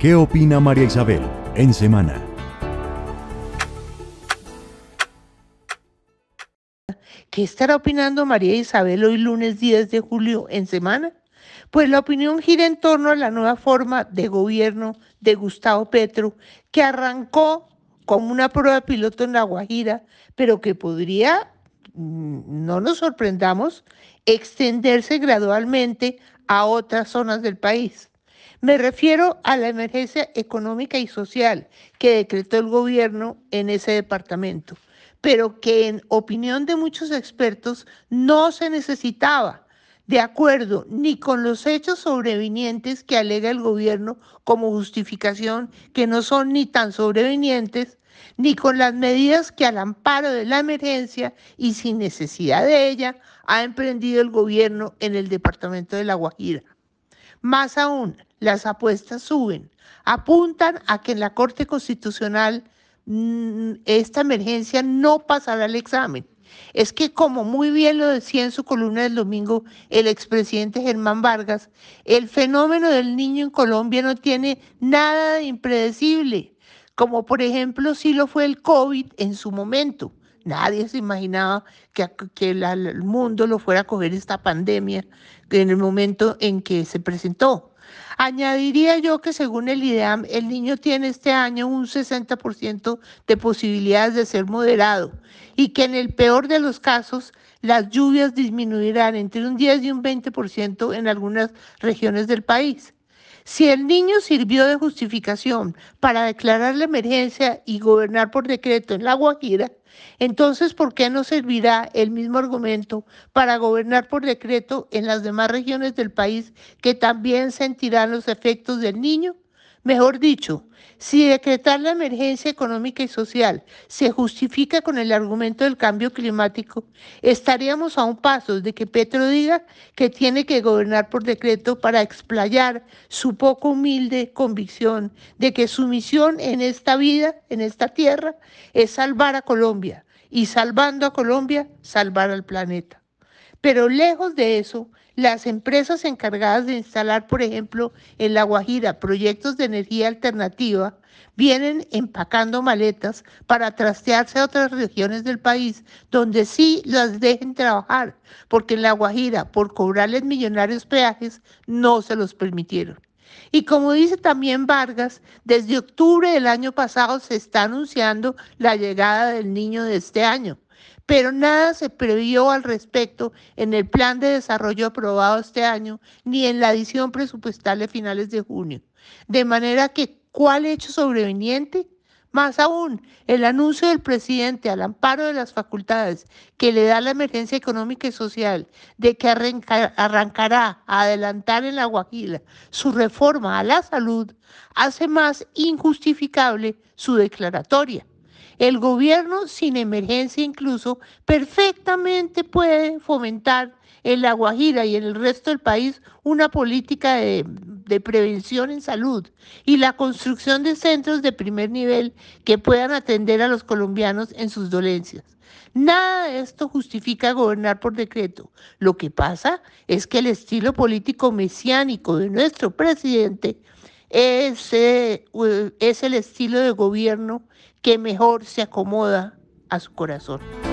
¿Qué opina María Isabel en Semana? ¿Qué estará opinando María Isabel hoy lunes 10 de julio en Semana? Pues la opinión gira en torno a la nueva forma de gobierno de Gustavo Petro, que arrancó como una prueba piloto en La Guajira, pero que podría, mm, no nos sorprendamos, extenderse gradualmente a otras zonas del país. Me refiero a la emergencia económica y social que decretó el gobierno en ese departamento, pero que en opinión de muchos expertos no se necesitaba, de acuerdo ni con los hechos sobrevinientes que alega el gobierno como justificación, que no son ni tan sobrevinientes, ni con las medidas que al amparo de la emergencia y sin necesidad de ella ha emprendido el gobierno en el departamento de La Guajira. Más aún, las apuestas suben. Apuntan a que en la Corte Constitucional mm, esta emergencia no pasará el examen. Es que, como muy bien lo decía en su columna del domingo el expresidente Germán Vargas, el fenómeno del niño en Colombia no tiene nada de impredecible, como por ejemplo si lo fue el COVID en su momento. Nadie se imaginaba que, el mundo lo fuera a coger esta pandemia en el momento en que se presentó. Añadiría yo que según el IDEAM, el niño tiene este año un 60% de posibilidades de ser moderado y que en el peor de los casos las lluvias disminuirán entre un 10 y un 20% en algunas regiones del país. Si el niño sirvió de justificación para declarar la emergencia y gobernar por decreto en La Guajira, entonces ¿por qué no servirá el mismo argumento para gobernar por decreto en las demás regiones del país que también sentirán los efectos del niño? Mejor dicho, si decretar la emergencia económica y social se justifica con el argumento del cambio climático, estaríamos a un paso de que Petro diga que tiene que gobernar por decreto para explayar su poco humilde convicción de que su misión en esta vida, en esta tierra, es salvar a Colombia y salvando a Colombia, salvar al planeta. Pero lejos de eso, las empresas encargadas de instalar, por ejemplo, en La Guajira proyectos de energía alternativa, vienen empacando maletas para trastearse a otras regiones del país donde sí las dejen trabajar, porque en La Guajira, por cobrarles millonarios peajes, no se los permitieron. Y como dice también Vargas, desde octubre del año pasado se está anunciando la llegada del niño de este año pero nada se previó al respecto en el plan de desarrollo aprobado este año ni en la edición presupuestal de finales de junio. De manera que, ¿cuál hecho sobreveniente? Más aún, el anuncio del presidente al amparo de las facultades que le da la emergencia económica y social de que arrancará a adelantar en la Guajira su reforma a la salud hace más injustificable su declaratoria. El gobierno, sin emergencia incluso, perfectamente puede fomentar en La Guajira y en el resto del país una política de, prevención en salud y la construcción de centros de primer nivel que puedan atender a los colombianos en sus dolencias. Nada de esto justifica gobernar por decreto. Lo que pasa es que el estilo político mesiánico de nuestro presidente ese eh, es el estilo de gobierno que mejor se acomoda a su corazón.